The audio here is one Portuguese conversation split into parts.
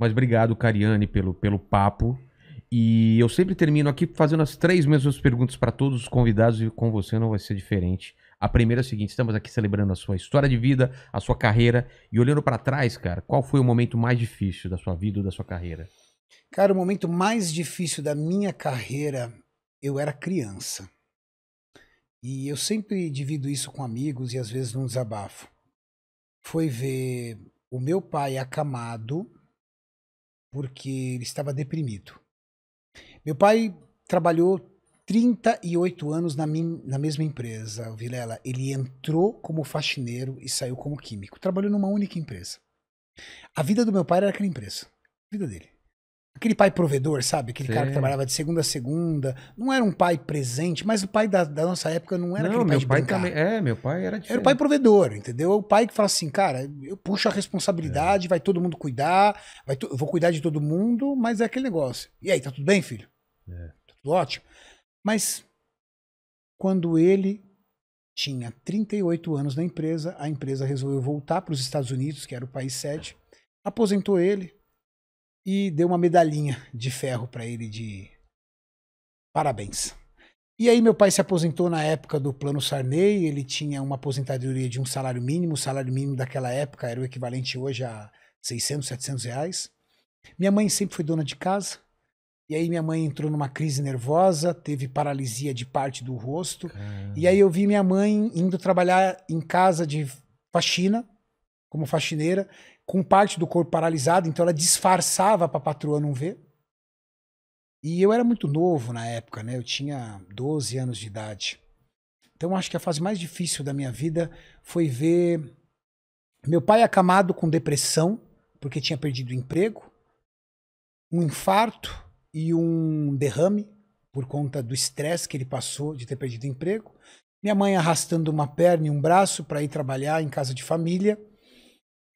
Mas obrigado, Cariane, pelo, pelo papo. E eu sempre termino aqui fazendo as três mesmas perguntas para todos os convidados e com você não vai ser diferente. A primeira é a seguinte: estamos aqui celebrando a sua história de vida, a sua carreira e olhando para trás, cara, qual foi o momento mais difícil da sua vida ou da sua carreira? Cara, o momento mais difícil da minha carreira, eu era criança. E eu sempre divido isso com amigos e às vezes num desabafo. Foi ver o meu pai acamado porque ele estava deprimido. Meu pai trabalhou 38 anos na, min, na mesma empresa, Vilela. Ele entrou como faxineiro e saiu como químico. Trabalhou numa única empresa. A vida do meu pai era aquela empresa. A vida dele aquele pai provedor, sabe? Aquele Sim. cara que trabalhava de segunda a segunda. Não era um pai presente, mas o pai da, da nossa época não era não, aquele pai meu de pai também. É, meu pai era diferente. Era o pai provedor, entendeu? O pai que fala assim, cara, eu puxo a responsabilidade, é. vai todo mundo cuidar, vai eu vou cuidar de todo mundo, mas é aquele negócio. E aí, tá tudo bem, filho? É. Tá tudo ótimo. Mas quando ele tinha 38 anos na empresa, a empresa resolveu voltar para os Estados Unidos, que era o país sede, aposentou ele, e deu uma medalhinha de ferro para ele de parabéns. E aí meu pai se aposentou na época do Plano Sarney, ele tinha uma aposentadoria de um salário mínimo, o salário mínimo daquela época era o equivalente hoje a 600, 700 reais. Minha mãe sempre foi dona de casa, e aí minha mãe entrou numa crise nervosa, teve paralisia de parte do rosto, e aí eu vi minha mãe indo trabalhar em casa de faxina, como faxineira, com parte do corpo paralisado, então ela disfarçava para a patroa não ver. E eu era muito novo na época, né? Eu tinha 12 anos de idade. Então acho que a fase mais difícil da minha vida foi ver meu pai acamado com depressão, porque tinha perdido o emprego, um infarto e um derrame por conta do estresse que ele passou de ter perdido o emprego. Minha mãe arrastando uma perna e um braço para ir trabalhar em casa de família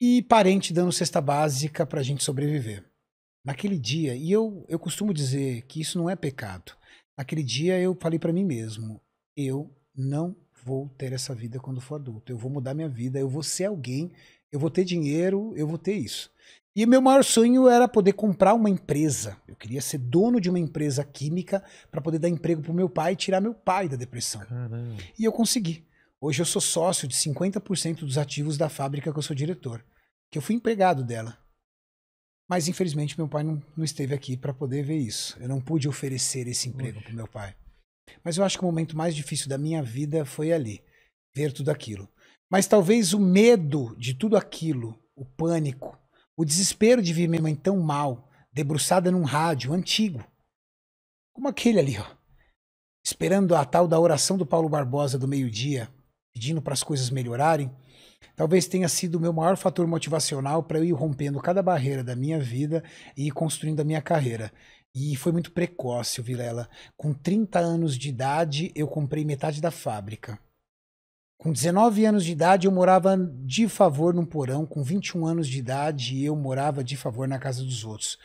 e parente dando cesta básica para a gente sobreviver. Naquele dia, e eu, eu costumo dizer que isso não é pecado, naquele dia eu falei para mim mesmo: eu não vou ter essa vida quando for adulto, eu vou mudar minha vida, eu vou ser alguém, eu vou ter dinheiro, eu vou ter isso. E meu maior sonho era poder comprar uma empresa. Eu queria ser dono de uma empresa química para poder dar emprego para o meu pai e tirar meu pai da depressão. Caramba. E eu consegui. Hoje eu sou sócio de 50% dos ativos da fábrica que eu sou diretor, que eu fui empregado dela. Mas infelizmente meu pai não, não esteve aqui para poder ver isso. Eu não pude oferecer esse emprego para meu pai. Mas eu acho que o momento mais difícil da minha vida foi ali, ver tudo aquilo. Mas talvez o medo de tudo aquilo, o pânico, o desespero de ver minha mãe tão mal, debruçada num rádio antigo, como aquele ali, ó, esperando a tal da oração do Paulo Barbosa do meio-dia pedindo para as coisas melhorarem, talvez tenha sido o meu maior fator motivacional para eu ir rompendo cada barreira da minha vida e ir construindo a minha carreira. E foi muito precoce, Vilela. Com 30 anos de idade, eu comprei metade da fábrica. Com 19 anos de idade, eu morava de favor num porão. Com 21 anos de idade, eu morava de favor na casa dos outros.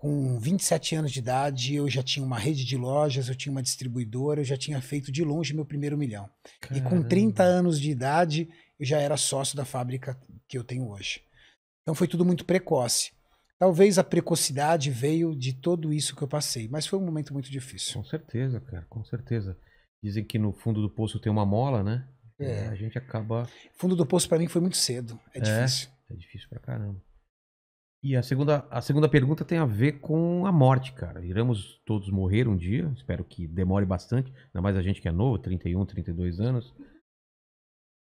Com 27 anos de idade, eu já tinha uma rede de lojas, eu tinha uma distribuidora, eu já tinha feito de longe meu primeiro milhão. Caramba. E com 30 anos de idade, eu já era sócio da fábrica que eu tenho hoje. Então foi tudo muito precoce. Talvez a precocidade veio de tudo isso que eu passei, mas foi um momento muito difícil. Com certeza, cara, com certeza. Dizem que no fundo do poço tem uma mola, né? É. é a gente acaba. Fundo do poço para mim foi muito cedo. É, é difícil. É difícil pra caramba. E a segunda, a segunda pergunta tem a ver com a morte, cara. Iremos todos morrer um dia, espero que demore bastante, ainda mais a gente que é novo, 31, 32 anos.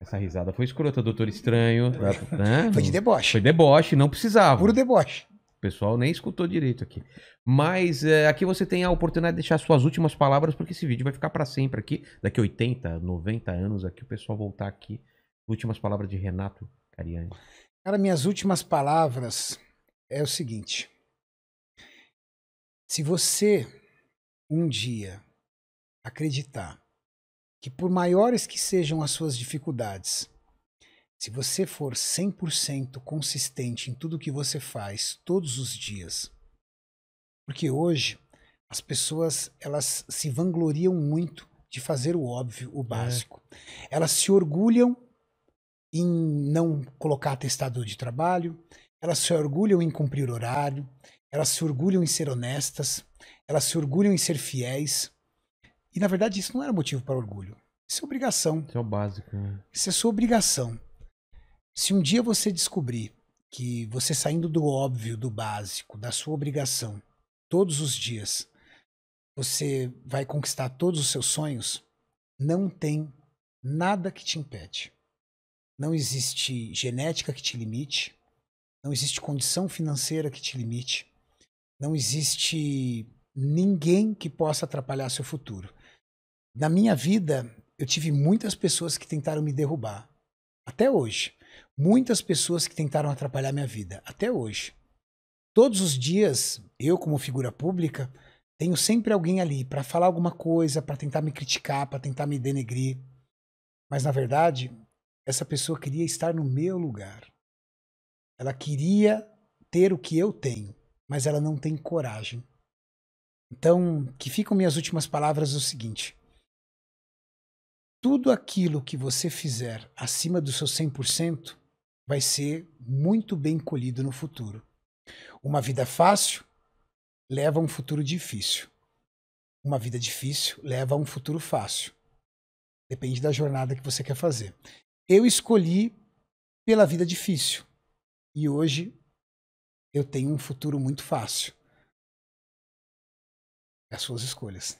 Essa risada foi escrota, doutor estranho. Né? Foi de deboche. Foi deboche, não precisava. Puro deboche. O pessoal nem escutou direito aqui. Mas é, aqui você tem a oportunidade de deixar suas últimas palavras, porque esse vídeo vai ficar para sempre aqui. Daqui 80, 90 anos aqui, o pessoal voltar aqui. Últimas palavras de Renato Cariani. Cara, minhas últimas palavras é o seguinte: se você um dia acreditar que, por maiores que sejam as suas dificuldades, se você for 100% consistente em tudo que você faz todos os dias, porque hoje as pessoas elas se vangloriam muito de fazer o óbvio, o é. básico. É. Elas se orgulham em não colocar atestado de trabalho, elas se orgulham em cumprir horário, elas se orgulham em ser honestas, elas se orgulham em ser fiéis. E na verdade isso não era motivo para orgulho. Isso é obrigação. Isso é o básico. Né? Isso é sua obrigação. Se um dia você descobrir que você saindo do óbvio, do básico, da sua obrigação, todos os dias, você vai conquistar todos os seus sonhos, não tem nada que te impede. Não existe genética que te limite, não existe condição financeira que te limite. Não existe ninguém que possa atrapalhar seu futuro. Na minha vida, eu tive muitas pessoas que tentaram me derrubar. Até hoje. Muitas pessoas que tentaram atrapalhar minha vida. Até hoje. Todos os dias, eu, como figura pública, tenho sempre alguém ali para falar alguma coisa, para tentar me criticar, para tentar me denegrir. Mas, na verdade, essa pessoa queria estar no meu lugar. Ela queria ter o que eu tenho, mas ela não tem coragem. Então, que ficam minhas últimas palavras é o seguinte: tudo aquilo que você fizer acima do seu 100% vai ser muito bem colhido no futuro. Uma vida fácil leva a um futuro difícil. Uma vida difícil leva a um futuro fácil. Depende da jornada que você quer fazer. Eu escolhi pela vida difícil e hoje eu tenho um futuro muito fácil. É as suas escolhas.